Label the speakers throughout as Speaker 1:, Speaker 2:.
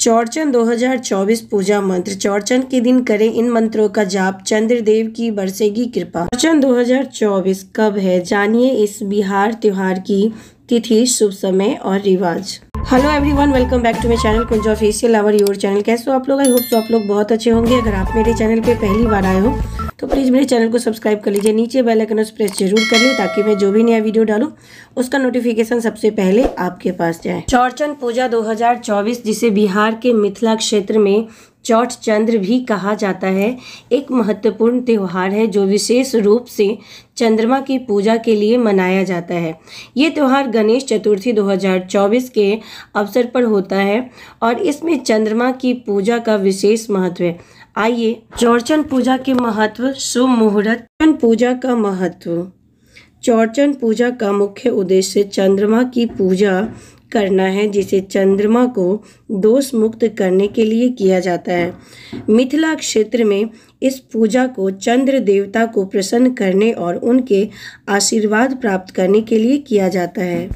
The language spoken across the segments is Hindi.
Speaker 1: चौड़चन 2024 पूजा मंत्र चौड़चन के दिन करें इन मंत्रों का जाप चंद्रदेव की बरसेगी कृपा चौरचन 2024 कब है जानिए इस बिहार त्योहार की तिथि शुभ समय और रिवाज hello everyone welcome back to my channel Kunj official our your channel कैसे हो आप लोग आई होप सो आप लोग बहुत अच्छे होंगे अगर आप मेरे चैनल पे पहली बार आए हो तो प्लीज़ मेरे चैनल को सब्सक्राइब कर लीजिए नीचे बेल आइकन उस प्रेस जरूर कर लें ताकि मैं जो भी नया वीडियो डालूँ उसका नोटिफिकेशन सबसे पहले आपके पास जाए चौड़चंद पूजा 2024 जिसे बिहार के मिथिला क्षेत्र में चौठ चंद्र भी कहा जाता है एक महत्वपूर्ण त्यौहार है जो विशेष रूप से चंद्रमा की पूजा के लिए मनाया जाता है ये त्यौहार गणेश चतुर्थी 2024 के अवसर पर होता है और इसमें चंद्रमा की पूजा का विशेष महत्व है आइए चौरचन पूजा के महत्व शुभ मुहूर्त पूजा का महत्व चौरचन पूजा का मुख्य उद्देश्य चंद्रमा की पूजा करना है जिसे चंद्रमा को दोष मुक्त करने के लिए किया जाता है मिथिला क्षेत्र में इस पूजा को चंद्र देवता को प्रसन्न करने और उनके आशीर्वाद प्राप्त करने के लिए किया जाता है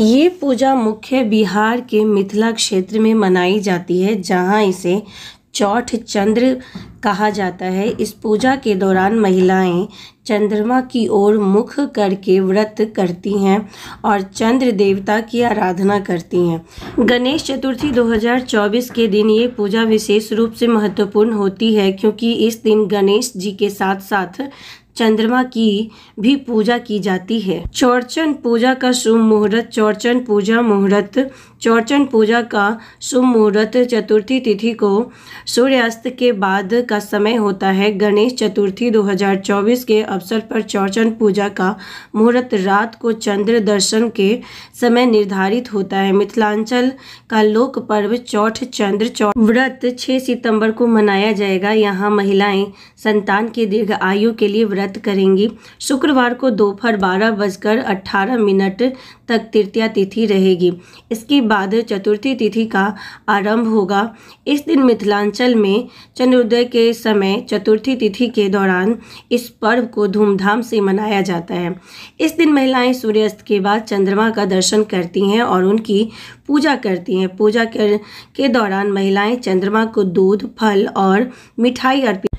Speaker 1: ये पूजा मुख्य बिहार के मिथिला क्षेत्र में मनाई जाती है जहाँ इसे चौठ चंद्र कहा जाता है इस पूजा के दौरान महिलाएं चंद्रमा की ओर मुख करके व्रत करती हैं और चंद्र देवता की आराधना करती हैं गणेश चतुर्थी 2024 के दिन ये पूजा विशेष रूप से महत्वपूर्ण होती है क्योंकि इस दिन गणेश जी के साथ साथ चंद्रमा की भी पूजा की जाती है चौरचन पूजा का शुभ मुहूर्त चौरचन पूजा मुहूर्त चौरचन पूजा का शुभ मुहूर्त चतुर्थी तिथि को सूर्यास्त के बाद का समय होता है गणेश चतुर्थी 2024 के अवसर पर चौरचन पूजा का मुहूर्त रात को चंद्र दर्शन के समय निर्धारित होता है मिथिलांचल का लोक पर्व चौठ चंद्र चौ व्रत 6 सितंबर को मनाया जाएगा यहाँ महिलाएं संतान की दीर्घ आयु के लिए व्रत व्रत करेंगी शुक्रवार को दोपहर बारह बजकर अट्ठारह मिनट तक तृतीया तिथि रहेगी इसके बाद चतुर्थी तिथि का आरंभ होगा इस दिन मिथिलांचल में चंद्रोदय के समय चतुर्थी तिथि के दौरान इस पर्व को धूमधाम से मनाया जाता है इस दिन महिलाएं सूर्यास्त के बाद चंद्रमा का दर्शन करती हैं और उनकी पूजा करती हैं पूजा कर के दौरान महिलाएं चंद्रमा को दूध फल और मिठाई अर्पित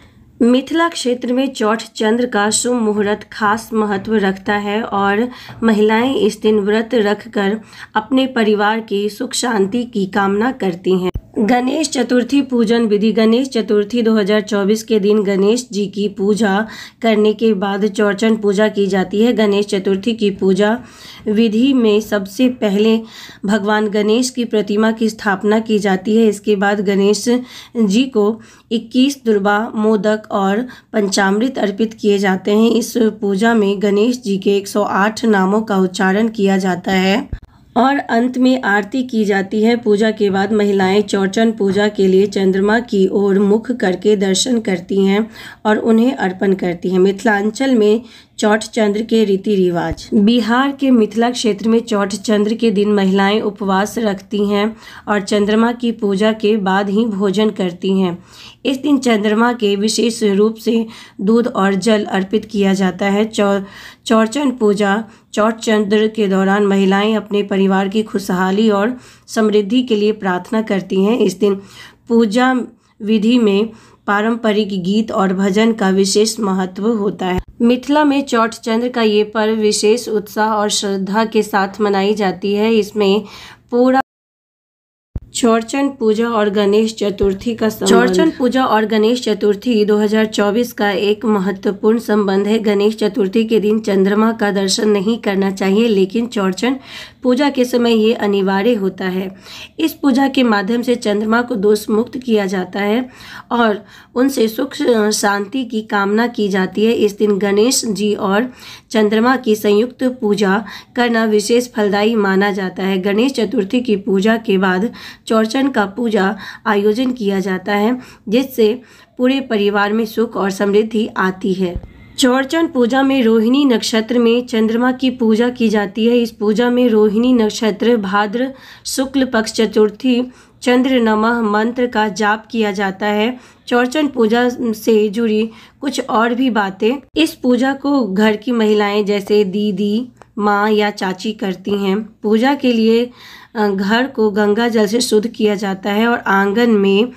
Speaker 1: मिथिला क्षेत्र में चौठ चंद्र का शुभ मुहूर्त खास महत्व रखता है और महिलाएं इस दिन व्रत रखकर अपने परिवार की सुख शांति की कामना करती हैं गणेश चतुर्थी पूजन विधि गणेश चतुर्थी 2024 के दिन गणेश जी की पूजा करने के बाद चौरचन पूजा की जाती है गणेश चतुर्थी की पूजा विधि में सबसे पहले भगवान गणेश की प्रतिमा की स्थापना की जाती है इसके बाद गणेश जी को 21 दुर्बा मोदक और पंचामृत अर्पित किए जाते हैं इस पूजा में गणेश जी के 108 नामों का उच्चारण किया जाता है और अंत में आरती की जाती है पूजा के बाद महिलाएं चौचन पूजा के लिए चंद्रमा की ओर मुख करके दर्शन करती हैं और उन्हें अर्पण करती हैं मिथिलांचल में चौठ चंद्र के रीति रिवाज बिहार के मिथिला क्षेत्र में चौठ चंद्र के दिन महिलाएं उपवास रखती हैं और चंद्रमा की पूजा के बाद ही भोजन करती हैं इस दिन चंद्रमा के विशेष रूप से दूध और जल अर्पित किया जाता है चौ चौरचन पूजा चौथ चंद्र के दौरान महिलाएं अपने परिवार की खुशहाली और समृद्धि के लिए प्रार्थना करती हैं इस दिन पूजा विधि में पारंपरिक गीत और भजन का विशेष महत्व होता है मिथिला में चौठ चंद्र का ये पर्व विशेष उत्साह और श्रद्धा के साथ मनाई जाती है इसमें पूरा चौरचन पूजा और गणेश चतुर्थी का संबंध चौरचन पूजा और गणेश चतुर्थी 2024 का एक महत्वपूर्ण संबंध है गणेश चतुर्थी के दिन चंद्रमा का दर्शन नहीं करना चाहिए लेकिन चौरचन पूजा के समय ये अनिवार्य होता है इस पूजा के माध्यम से चंद्रमा को दोष मुक्त किया जाता है और उनसे सुख शांति की कामना की जाती है इस दिन गणेश जी और चंद्रमा की संयुक्त पूजा करना विशेष फलदायी माना जाता है गणेश चतुर्थी की पूजा के बाद चौरचन का पूजा आयोजन किया जाता है जिससे पूरे परिवार में सुख और समृद्धि आती है चौरचन पूजा में रोहिणी नक्षत्र में चंद्रमा की पूजा की जाती है इस पूजा में रोहिणी नक्षत्र भाद्र शुक्ल पक्ष चतुर्थी चंद्र नमः मंत्र का जाप किया जाता है चौरचन पूजा से जुड़ी कुछ और भी बातें इस पूजा को घर की महिलाएं जैसे दीदी माँ या चाची करती हैं पूजा के लिए घर को गंगा जल से शुद्ध किया जाता है और आंगन में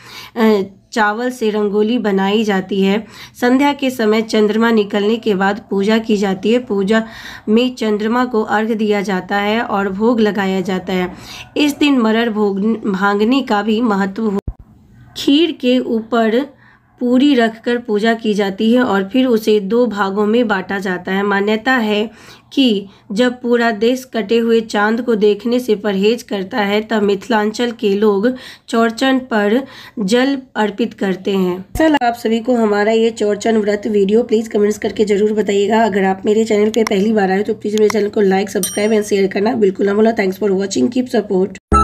Speaker 1: चावल से रंगोली बनाई जाती है संध्या के समय चंद्रमा निकलने के बाद पूजा की जाती है पूजा में चंद्रमा को अर्घ दिया जाता है और भोग लगाया जाता है इस दिन मरर भोग भांगने का भी महत्व हो खीर के ऊपर पूरी रखकर पूजा की जाती है और फिर उसे दो भागों में बांटा जाता है मान्यता है कि जब पूरा देश कटे हुए चांद को देखने से परहेज करता है तब मिथिलांचल के लोग चौरचन पर जल अर्पित करते हैं सर आप सभी को हमारा ये चौरचन व्रत वीडियो प्लीज़ कमेंट्स करके ज़रूर बताइएगा अगर आप मेरे चैनल पे पहली बार आए तो प्लीज़ मेरे चैनल को लाइक सब्सक्राइब एंड शेयर करना बिल्कुल ना बोला thanks for watching keep support